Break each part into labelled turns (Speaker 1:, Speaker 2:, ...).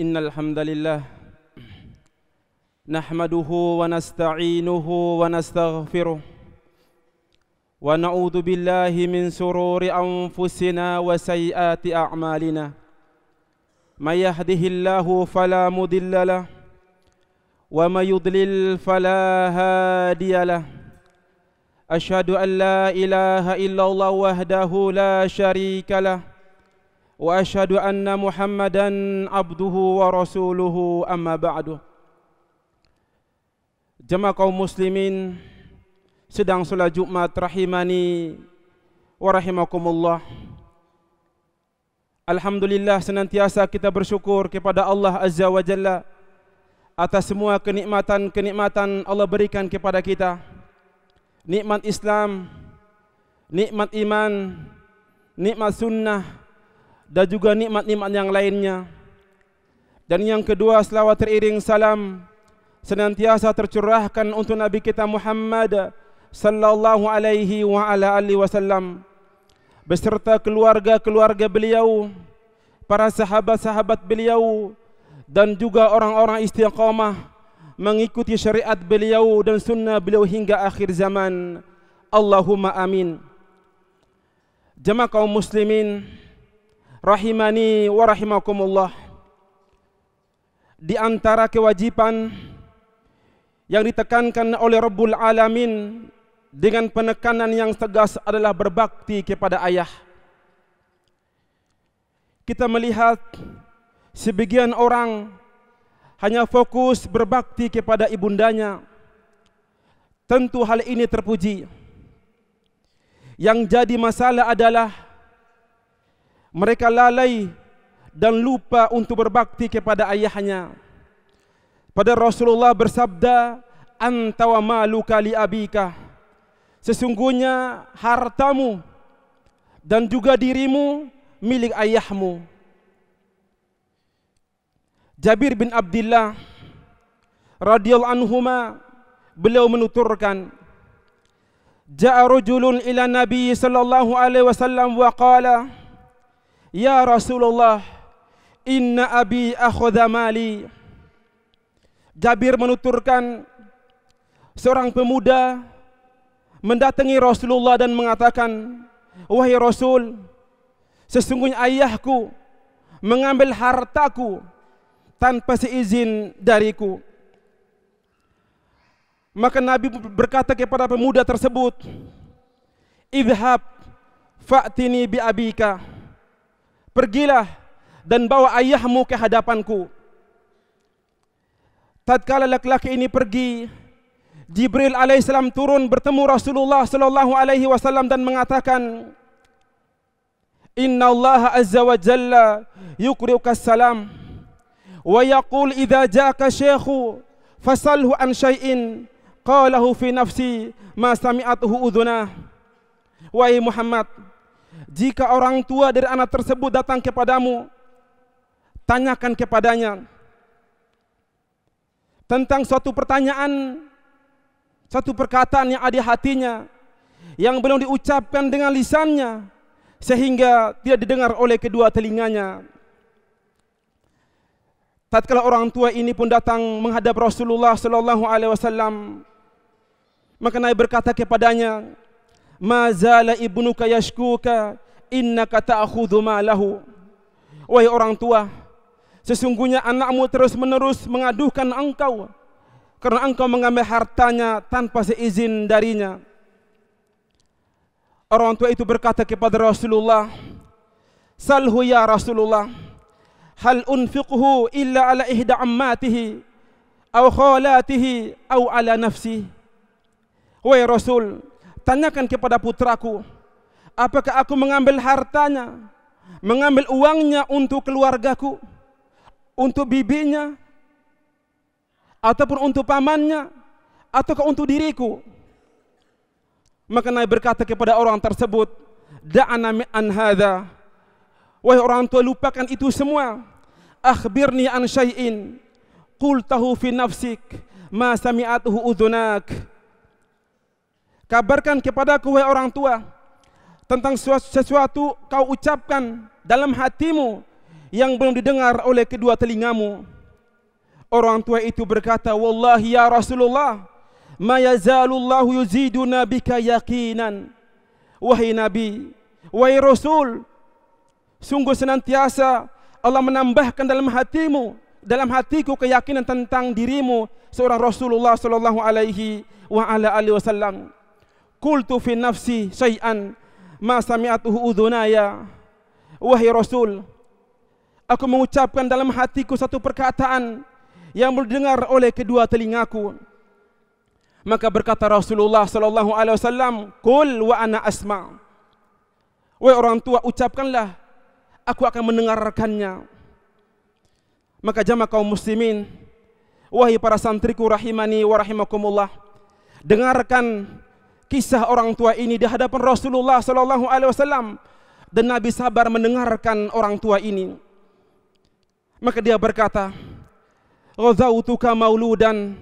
Speaker 1: إن الحمد لله نحمده ونستعينه ونستغفره ونعوذ بالله من سرور أنفسنا وسيئات أعمالنا من يهده الله فلا مضل له ومن يضلل فلا هادي له أشهد أن لا إله إلا الله وحده لا شريك له واشهد ان محمدا عبده ورسوله اما بعد جماعه kaum muslimin sedang solat jumat rahimani warahimakumullah alhamdulillah senantiasa kita bersyukur kepada Allah azza wa jalla atas semua kenikmatan-kenikmatan Allah berikan kepada kita nikmat Islam nikmat iman nikmat sunnah dan juga nikmat-nikmat yang lainnya. Dan yang kedua selawat teriring salam senantiasa tercurahkan untuk Nabi kita Muhammad sallallahu alaihi wa ala alihi wasallam beserta keluarga-keluarga beliau, para sahabat-sahabat beliau dan juga orang-orang istiqamah mengikuti syariat beliau dan sunnah beliau hingga akhir zaman. Allahumma amin. Jemaah kaum muslimin, rahimani wa rahimakumullah di antara kewajipan yang ditekankan oleh Rabbul Alamin dengan penekanan yang tegas adalah berbakti kepada ayah. Kita melihat sebagian orang hanya fokus berbakti kepada ibundanya. Tentu hal ini terpuji. Yang jadi masalah adalah mereka lalai dan lupa untuk berbakti kepada ayahnya. Pada Rasulullah bersabda, antawa maluka li abika. Sesungguhnya hartamu dan juga dirimu milik ayahmu. Jabir bin Abdullah radhiyallahu ma, beliau menuturkan Ja'a rajulun ila Nabi sallallahu alaihi wasallam wa qala Ya Rasulullah, inna abi akhudha mali. Jabir menuturkan seorang pemuda mendatangi Rasulullah dan mengatakan, Wahai Rasul, sesungguhnya ayahku mengambil hartaku tanpa seizin dariku. Maka Nabi berkata kepada pemuda tersebut, Idhab fa'tini bi'abika. Idhab fa'tini bi'abika pergilah dan bawa ayahmu ke hadapanku. Tatkala lelaki ini pergi, Jibril alaihissalam turun bertemu Rasulullah sallallahu alaihi wasallam dan mengatakan, Inna Allah azza wa jalla yukriuka salam wa yaqul idza jaaka shaykhu fasalhu an shay'in qalahu fi nafsi ma sami'athu udhunah wa ay muhammad jika orang tua dari anak tersebut datang kepadamu, tanyakan kepadanya tentang suatu pertanyaan, satu perkataan yang ada hatinya, yang belum diucapkan dengan lisannya, sehingga tidak didengar oleh kedua telinganya. Tatkala orang tua ini pun datang menghadap Rasulullah sallallahu alaihi wasallam, maka Nabi berkata kepadanya, ma zala ibnuka yashkuka innaka ta'khudhu ma lahu wahai orang tua sesungguhnya anakmu terus menerus mengaduhkan engkau kerana engkau mengambil hartanya tanpa seizin darinya orang tua itu berkata kepada Rasulullah salhu ya Rasulullah hal unfiquhu illa ala ihda ammatihi aw khalatihi aw ala nafsi wahai Rasul tanyakan kepada putraku apakah aku mengambil hartanya mengambil uangnya untuk keluargaku untuk bibinya ataupun untuk pamannya ataukah untuk diriku maka Nabi berkata kepada orang tersebut da'ana an hadha wahai orang tua lupakan itu semua akhbirni an syai'in qultahu fi nafsik ma sami'atuhu udhunak kabarkan kepada aku wahai orang tua tentang sesuatu kau ucapkan dalam hatimu yang belum didengar oleh kedua telingamu. Orang tua itu berkata, Wallahi ya Rasulullah, ma yazalullahu yuzidu nabika yakinan. Wahai Nabi, wahai Rasul, sungguh senantiasa Allah menambahkan dalam hatimu, dalam hatiku keyakinan tentang dirimu seorang Rasulullah sallallahu alaihi wa ala alihi wasallam. Kultu fi nafsi syai'an ma sami'atuhu udhunaya. Wahai Rasul, aku mengucapkan dalam hatiku satu perkataan yang mendengar oleh kedua telingaku. Maka berkata Rasulullah sallallahu alaihi wasallam, "Qul wa ana asma." Wahai orang tua, ucapkanlah aku akan mendengarkannya. Maka jamaah kaum muslimin, wahai para santriku rahimani wa rahimakumullah, dengarkan kisah orang tua ini di hadapan Rasulullah sallallahu alaihi wasallam dan Nabi sabar mendengarkan orang tua ini. Maka dia berkata, "Ghazautuka mauludan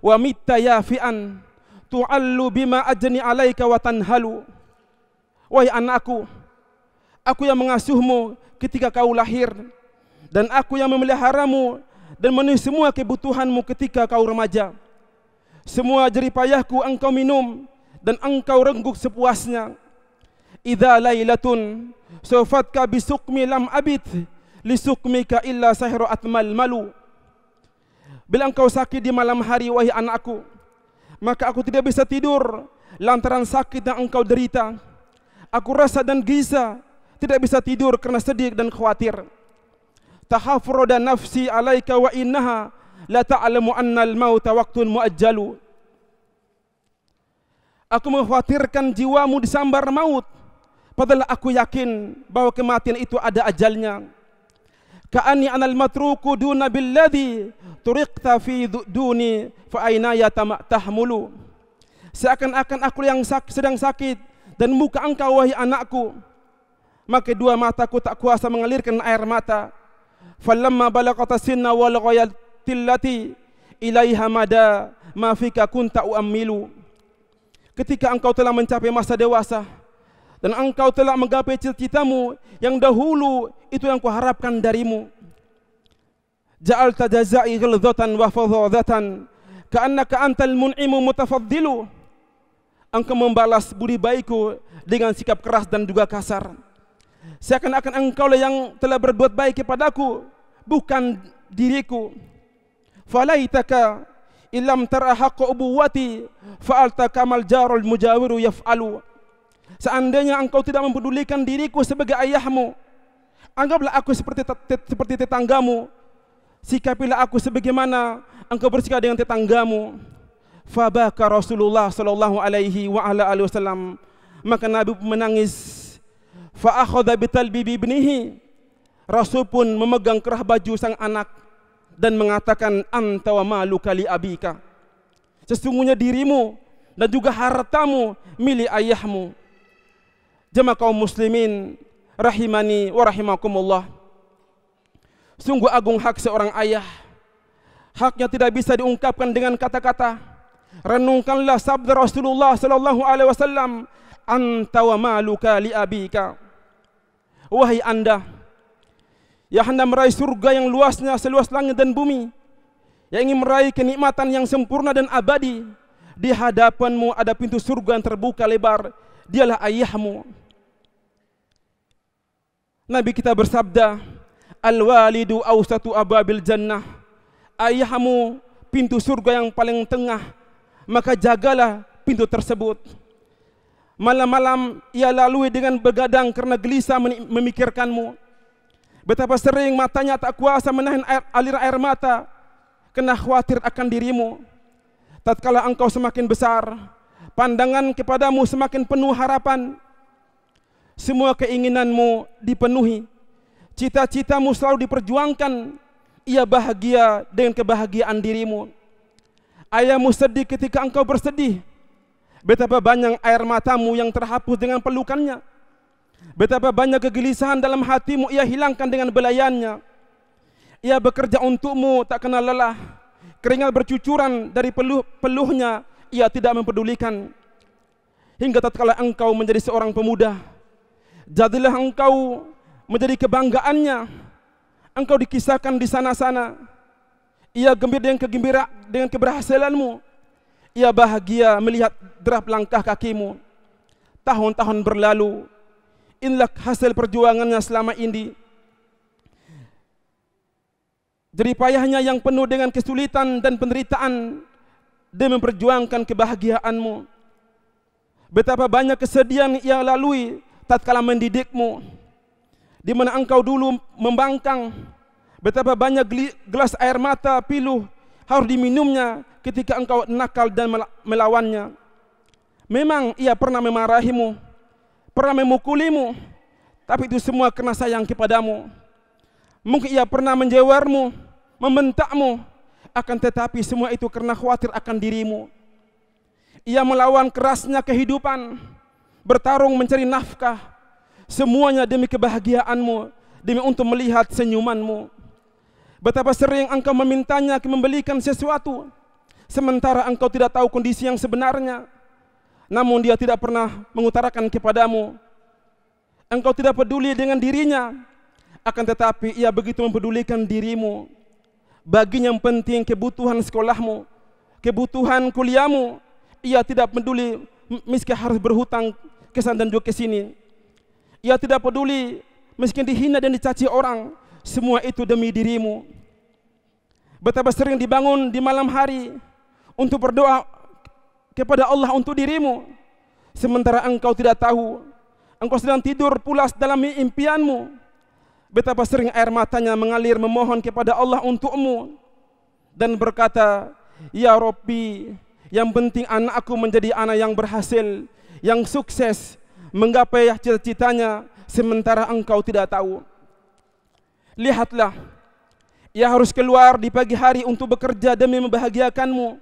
Speaker 1: wa mitta yafian tu'allu bima ajni alaika wa tanhalu." Wahai anakku, aku yang mengasuhmu ketika kau lahir dan aku yang memeliharamu dan memenuhi semua kebutuhanmu ketika kau remaja. Semua jeripayahku engkau minum dan engkau rengguk sepuasnya. Idza lailatun sawfatka bisukmi lam abit lisukmika illa sahru atmal malu. Bila engkau sakit di malam hari wahai anakku, maka aku tidak bisa tidur lantaran sakit yang engkau derita. Aku rasa dan gisa tidak bisa tidur kerana sedih dan khawatir. Tahafru dan nafsi alaika wa innaha la ta'lamu anna al-maut waqtun muajjalun. Aku mengkhawatirkan jiwamu disambar maut. Padahal aku yakin bahwa kematian itu ada ajalnya. Ka'ani anal matruku duna billadhi turiqta fi duni fa'ainaya tamak tahmulu. Seakan-akan aku yang sak sedang sakit dan muka engkau wahai anakku. Maka dua mataku tak kuasa mengalirkan air mata. Falamma balakata sinna wal ghayatillati ilaiha mada mafika kunta uammilu. Maka ketika engkau telah mencapai masa dewasa dan engkau telah menggapai cita-citamu yang dahulu itu yang kuharapkan darimu. Ja'al tajazai ghalzatan wa fadhadatan ka'annaka antal mun'imu mutafaddilu. Engkau membalas budi baikku dengan sikap keras dan juga kasar. Seakan-akan engkau lah yang telah berbuat baik kepadaku, bukan diriku. Falaitaka ilam tara haqqo ubuwati fa'alta kamal jarul mujawiru yaf'alu seandainya engkau tidak mempedulikan diriku sebagai ayahmu anggaplah aku seperti seperti tetanggamu sikapilah aku sebagaimana engkau bersikap dengan tetanggamu fabaka rasulullah sallallahu alaihi wa ala alihi wasallam maka nabi menangis fa akhadha bitalbi ibnihi rasul pun memegang kerah baju sang anak dan mengatakan anta wa maluka li abika. Sesungguhnya dirimu dan juga hartamu milik ayahmu. Jemaah kaum muslimin rahimani wa rahimakumullah. Sungguh agung hak seorang ayah. Haknya tidak bisa diungkapkan dengan kata-kata. Renungkanlah sabda Rasulullah sallallahu alaihi wasallam, "Anta wa maluka li abika." Wahai anda, ia anda meraih surga yang luasnya seluas langit dan bumi. Ia ingin meraih kenikmatan yang sempurna dan abadi. Di hadapanmu ada pintu surga yang terbuka lebar. Dialah ayahmu. Nabi kita bersabda, Al-walidu awsatu ababil jannah. Ayahmu pintu surga yang paling tengah. Maka jagalah pintu tersebut. Malam-malam ia lalui dengan begadang kerana gelisah Memikirkanmu. Betapa sering matanya tak kuasa menahan air, aliran air mata. Kena khawatir akan dirimu. Tatkala engkau semakin besar, pandangan kepadamu semakin penuh harapan. Semua keinginanmu dipenuhi. Cita-citamu selalu diperjuangkan. Ia bahagia dengan kebahagiaan dirimu. Ayahmu sedih ketika engkau bersedih. Betapa banyak air matamu yang terhapus dengan pelukannya Betapa banyak kegelisahan dalam hatimu ia hilangkan dengan belayannya. Ia bekerja untukmu tak kenal lelah. Keringat bercucuran dari peluh, peluhnya ia tidak mempedulikan. Hingga tatkala engkau menjadi seorang pemuda. Jadilah engkau menjadi kebanggaannya. Engkau dikisahkan di sana-sana. Ia gembira dengan kegembira dengan keberhasilanmu. Ia bahagia melihat derap langkah kakimu. Tahun-tahun berlalu, inilah hasil perjuangannya selama ini. Jeripayahnya yang penuh dengan kesulitan dan penderitaan, demi memperjuangkan kebahagiaanmu. Betapa banyak kesedihan ia lalui tatkala mendidikmu. Di mana engkau dulu membangkang, betapa banyak gelas air mata pilu harus diminumnya ketika engkau nakal dan melawannya. Memang ia pernah memarahimu, pernah memukulimu, tapi itu semua kena sayang kepadamu. Mungkin ia pernah menjewarmu, membentakmu, akan tetapi semua itu karena khawatir akan dirimu. Ia melawan kerasnya kehidupan, bertarung mencari nafkah, semuanya demi kebahagiaanmu, demi untuk melihat senyumanmu. Betapa sering engkau memintanya membelikan sesuatu, sementara engkau tidak tahu kondisi yang sebenarnya namun dia tidak pernah mengutarakan kepadamu. Engkau tidak peduli dengan dirinya, akan tetapi ia begitu mempedulikan dirimu. Baginya yang penting kebutuhan sekolahmu, kebutuhan kuliahmu. Ia tidak peduli meski harus berhutang ke sana dan juga ke sini. Ia tidak peduli meski dihina dan dicaci orang. Semua itu demi dirimu. Betapa sering dibangun di malam hari untuk berdoa kepada Allah untuk dirimu sementara engkau tidak tahu engkau sedang tidur pulas dalam impianmu betapa sering air matanya mengalir memohon kepada Allah untukmu dan berkata ya Rabbi yang penting anakku menjadi anak yang berhasil yang sukses menggapai cita-citanya sementara engkau tidak tahu lihatlah ia harus keluar di pagi hari untuk bekerja demi membahagiakanmu.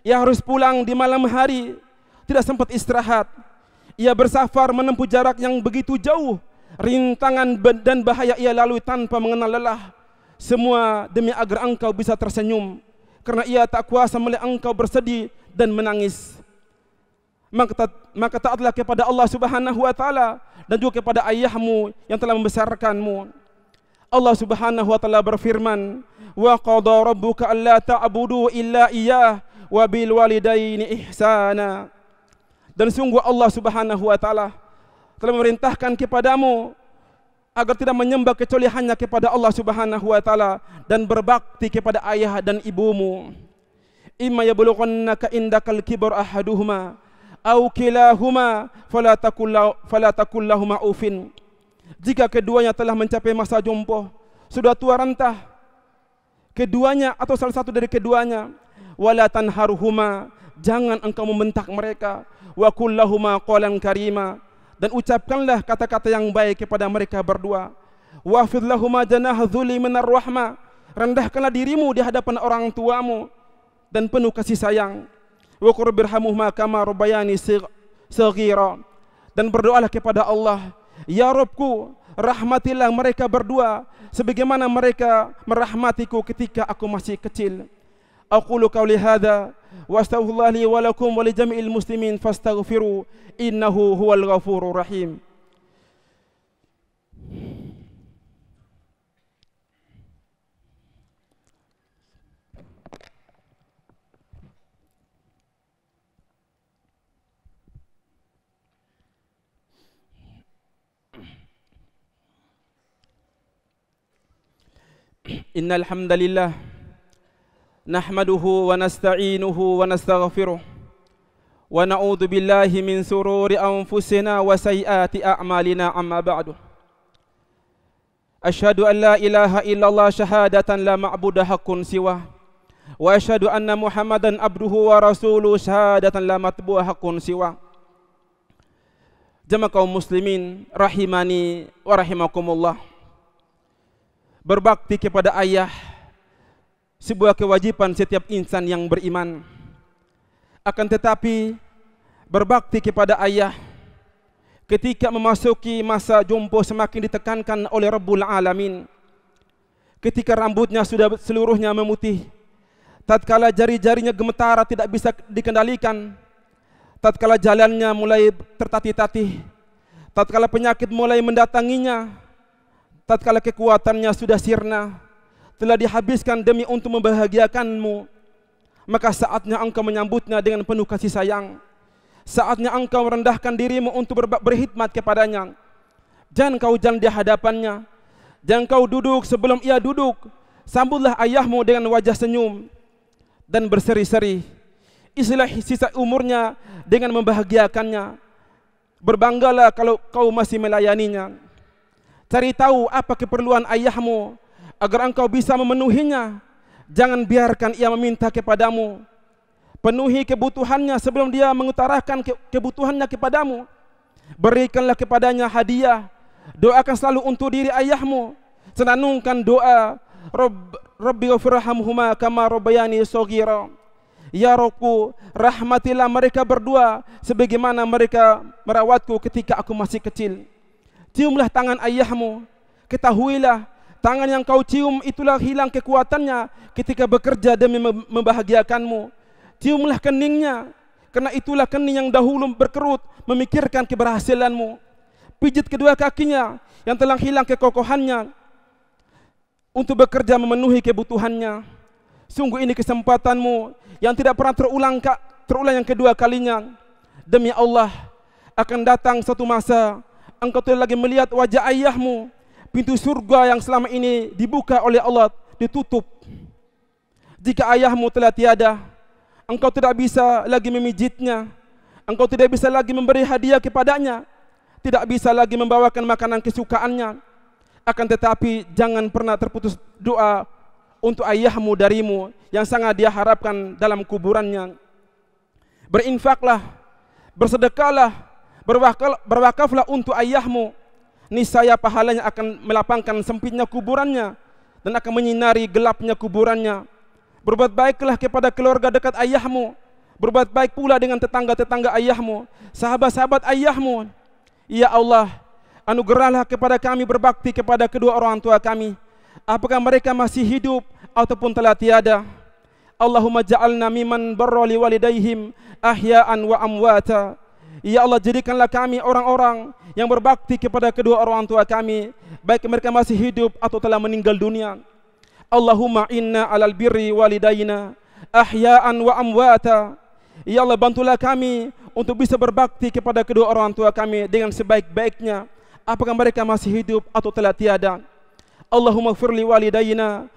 Speaker 1: Ia harus pulang di malam hari, tidak sempat istirahat. Ia bersafar menempuh jarak yang begitu jauh, rintangan dan bahaya ia lalui tanpa mengenal lelah. Semua demi agar engkau bisa tersenyum, karena ia tak kuasa melihat engkau bersedih dan menangis. Maka taatlah kepada Allah Subhanahu wa taala dan juga kepada ayahmu yang telah membesarkanmu. Allah Subhanahu wa taala berfirman, "Wa qadara rabbuka alla ta'budu illa iyyah." wa bil walidaini ihsana dan sungguh Allah Subhanahu wa taala telah memerintahkan kepadamu agar tidak menyembah kecuali hanya kepada Allah Subhanahu wa taala dan berbakti kepada ayah dan ibumu imma yablughunnaka indakal kibar ahaduhuma aw kilahuma fala takul fala takul lahum ufin jika keduanya telah mencapai masa jompo sudah tua rentah keduanya atau salah satu dari keduanya wala tanharhuma jangan engkau membentak mereka wa kullahuma qawlan karima dan ucapkanlah kata-kata yang baik kepada mereka berdua wa fidlahuma janah dhuli minar rahma rendahkanlah dirimu di hadapan orang tuamu dan penuh kasih sayang wa qurbirhamuhuma kama rubayani saghira dan berdoalah kepada Allah ya robku rahmatilah mereka berdua sebagaimana mereka merahmatiku ketika aku masih kecil أقول قولي هذا وأستغفر الله لي ولكم ولجميع المسلمين فاستغفروا إنه هو الغفور الرحيم إن الحمد لله نحمده ونستعينه ونستغفره ونعوذ بالله من سرور أنفسنا وسيئات أعمالنا عما بعد أشهد أن لا إله إلا الله شهادة لا معبود حق سواه وأشهد أن محمدا عبده ورسوله شهادة لا متبوع حق سواه جمع قوم مسلمين رحماني wa rahimakumullah Berbakti kepada ayah sebuah kewajiban setiap insan yang beriman. Akan tetapi berbakti kepada ayah ketika memasuki masa jompo semakin ditekankan oleh Rabbul Alamin. Ketika rambutnya sudah seluruhnya memutih, tatkala jari-jarinya gemetar tidak bisa dikendalikan, tatkala jalannya mulai tertatih-tatih, tatkala penyakit mulai mendatanginya, tatkala kekuatannya sudah sirna, telah dihabiskan demi untuk membahagiakanmu maka saatnya engkau menyambutnya dengan penuh kasih sayang saatnya engkau merendahkan dirimu untuk berkhidmat kepadanya jangan kau jalan di hadapannya jangan kau duduk sebelum ia duduk sambutlah ayahmu dengan wajah senyum dan berseri-seri isilah sisa umurnya dengan membahagiakannya berbanggalah kalau kau masih melayaninya cari tahu apa keperluan ayahmu agar engkau bisa memenuhinya. Jangan biarkan ia meminta kepadamu. Penuhi kebutuhannya sebelum dia mengutarakan kebutuhannya kepadamu. Berikanlah kepadanya hadiah. Doakan selalu untuk diri ayahmu. Senanungkan doa. Rabbi huma kama rabbayani sogira. Ya Rabbku, rahmatilah mereka berdua sebagaimana mereka merawatku ketika aku masih kecil. Ciumlah tangan ayahmu. Ketahuilah tangan yang kau cium itulah hilang kekuatannya ketika bekerja demi membahagiakanmu. Ciumlah keningnya, karena itulah kening yang dahulu berkerut memikirkan keberhasilanmu. Pijit kedua kakinya yang telah hilang kekokohannya untuk bekerja memenuhi kebutuhannya. Sungguh ini kesempatanmu yang tidak pernah terulang terulang yang kedua kalinya. Demi Allah akan datang satu masa engkau tidak lagi melihat wajah ayahmu pintu surga yang selama ini dibuka oleh Allah ditutup. Jika ayahmu telah tiada, engkau tidak bisa lagi memijitnya, engkau tidak bisa lagi memberi hadiah kepadanya, tidak bisa lagi membawakan makanan kesukaannya. Akan tetapi jangan pernah terputus doa untuk ayahmu darimu yang sangat dia harapkan dalam kuburannya. Berinfaklah, bersedekahlah, berwakaflah untuk ayahmu niscaya pahalanya akan melapangkan sempitnya kuburannya dan akan menyinari gelapnya kuburannya. Berbuat baiklah kepada keluarga dekat ayahmu. Berbuat baik pula dengan tetangga-tetangga ayahmu, sahabat-sahabat ayahmu. Ya Allah, anugerahlah kepada kami berbakti kepada kedua orang tua kami. Apakah mereka masih hidup ataupun telah tiada? Allahumma ja'alna mimman barra liwalidayhim ahya'an wa amwata. Ya Allah jadikanlah kami orang-orang yang berbakti kepada kedua orang tua kami baik mereka masih hidup atau telah meninggal dunia. Allahumma inna alal birri walidayna ahya'an wa amwata. Ya Allah bantulah kami untuk bisa berbakti kepada kedua orang tua kami dengan sebaik-baiknya. Apakah mereka masih hidup atau telah tiada? Allahumma firli walidayna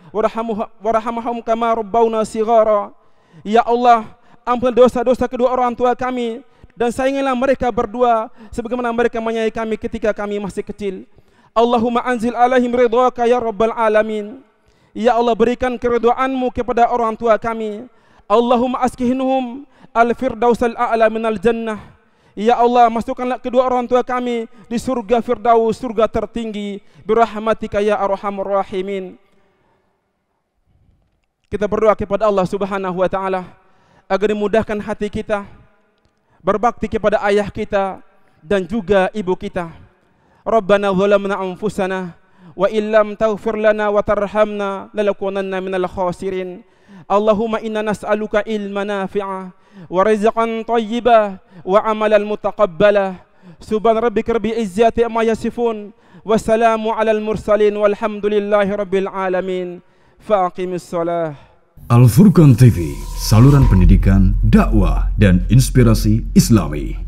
Speaker 1: warhamhum kama rabbawna sighara. Ya Allah, ampun dosa-dosa kedua orang tua kami dan sayangilah mereka berdua sebagaimana mereka menyayangi kami ketika kami masih kecil. Allahumma anzil alaihim ridhaka ya rabbal alamin. Ya Allah berikan keridhaanmu kepada orang tua kami. Allahumma askihinhum al-firdausal a'la al jannah. Ya Allah masukkanlah kedua orang tua kami di surga firdaus surga tertinggi birahmatika ya arhamar rahimin. Kita berdoa kepada Allah Subhanahu wa taala agar dimudahkan hati kita berbakti kepada ayah kita dan juga ibu kita. Rabbana zalamna anfusana wa illam taghfir lana wa tarhamna lanakunanna minal khasirin. Allahumma inna nas'aluka ilman nafi'a wa rizqan tayyiba wa amalan mutaqabbala. Subhan rabbika rabbil izzati amma yasifun wa salamun alal mursalin walhamdulillahi rabbil alamin. salah. Al-Furqan TV, saluran pendidikan, dakwah, dan inspirasi islami.